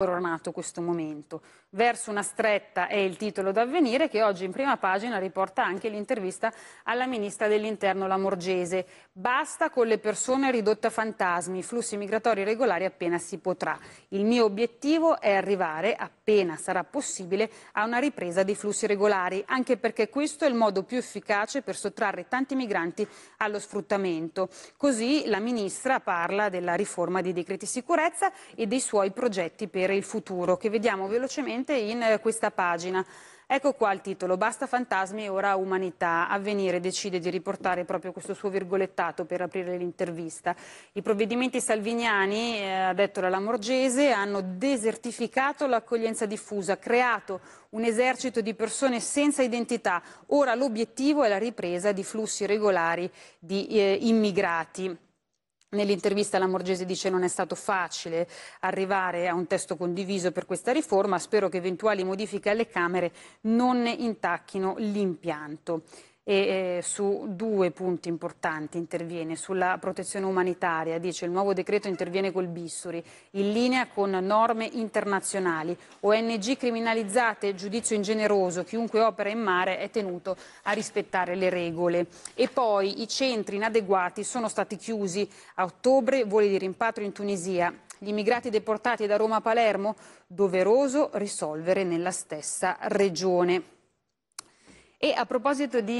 coronato questo momento. Verso una stretta è il titolo d'avvenire che oggi in prima pagina riporta anche l'intervista alla ministra dell'interno Lamorgese. Basta con le persone ridotte a fantasmi, flussi migratori regolari appena si potrà. Il mio obiettivo è arrivare a appena sarà possibile, a una ripresa dei flussi regolari, anche perché questo è il modo più efficace per sottrarre tanti migranti allo sfruttamento. Così la Ministra parla della riforma dei decreti sicurezza e dei suoi progetti per il futuro, che vediamo velocemente in questa pagina. Ecco qua il titolo, basta fantasmi e ora umanità. Avvenire decide di riportare proprio questo suo virgolettato per aprire l'intervista. I provvedimenti salviniani, eh, ha detto la Lamorgese, hanno desertificato l'accoglienza diffusa, creato un esercito di persone senza identità. Ora l'obiettivo è la ripresa di flussi regolari di eh, immigrati. Nell'intervista la Morgese dice non è stato facile arrivare a un testo condiviso per questa riforma, spero che eventuali modifiche alle Camere non ne intacchino l'impianto e eh, su due punti importanti interviene, sulla protezione umanitaria, dice il nuovo decreto interviene col bissuri, in linea con norme internazionali, ONG criminalizzate, giudizio ingeneroso, chiunque opera in mare è tenuto a rispettare le regole. E poi i centri inadeguati sono stati chiusi, a ottobre voli di rimpatrio in Tunisia, gli immigrati deportati da Roma a Palermo, doveroso risolvere nella stessa regione. E a proposito di